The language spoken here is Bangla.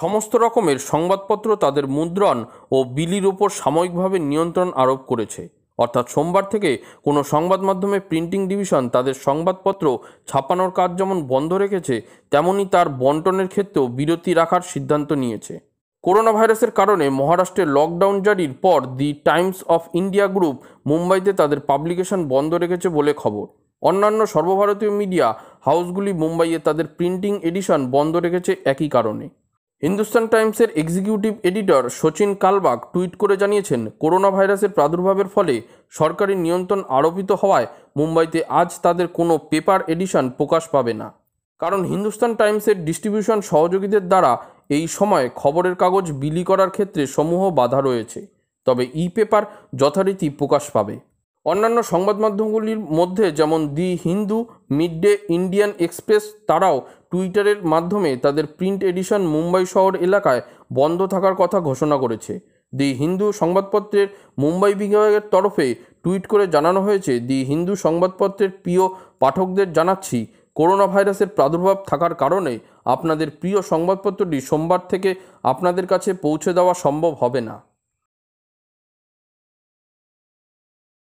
সমস্ত রকমের সংবাদপত্র তাদের মুদ্রণ ও বিলির ওপর সাময়িকভাবে নিয়ন্ত্রণ আরোপ করেছে অর্থাৎ সোমবার থেকে কোনো সংবাদ মাধ্যমে প্রিন্টিং ডিভিশন তাদের সংবাদপত্র ছাপানোর কাজ যেমন বন্ধ রেখেছে তেমনি তার বন্টনের ক্ষেত্রেও বিরতি রাখার সিদ্ধান্ত নিয়েছে করোনা ভাইরাসের কারণে মহারাষ্ট্রে লকডাউন জারির পর the Times of India group মুম্বাইতে তাদের পাবলিকেশন বন্ধ রেখেছে বলে খবর অন্যান্য সর্বভারতীয় মিডিয়া হাউসগুলি মুম্বাইয়ে তাদের প্রিন্টিং এডিশন বন্ধ রেখেছে একই কারণে হিন্দুস্তান টাইমসের executive editor Sachin Kalbag tweet করে জানিয়েছেন করোনা ভাইরাসের প্রাদুর্ভাবের ফলে সরকারি নিয়ন্ত্রণ আরোপিত হওয়ায় মুম্বাইতে আজ তাদের কোনো পেপার এডিশন প্রকাশ পাবে না কারণ হিন্দুস্তান টাইমসের ডিস্ট্রিবিউশন সহযোগীদের দ্বারা এই সময়ে খবরের কাগজ বিলি করার ক্ষেত্রে সমূহ বাধা রয়েছে তবে ই পেপার যথারীতি প্রকাশ পাবে অন্যান্য সংবাদ মাধ্যমগুলির মধ্যে যেমন the Hindu mid day Indian Express তারাও টুইটারের মাধ্যমে তাদের প্রিন্ট এডিশন মুম্বাই শহর এলাকায় বন্ধ থাকার কথা ঘোষণা করেছে দি হিন্দু সংবাদপত্রের মুম্বাই বিভাগের তরফে টুইট করে জানানো হয়েছে দি হিন্দু সংবাদপত্রের প্রিয় পাঠকদের জানাচ্ছি করোনা ভাইরাসের প্রাদুর্ভাব থাকার কারণে আপনাদের প্রিয় সংবাদপত্রটি সোমবার থেকে আপনাদের কাছে পৌঁছে দেওয়া সম্ভব হবে না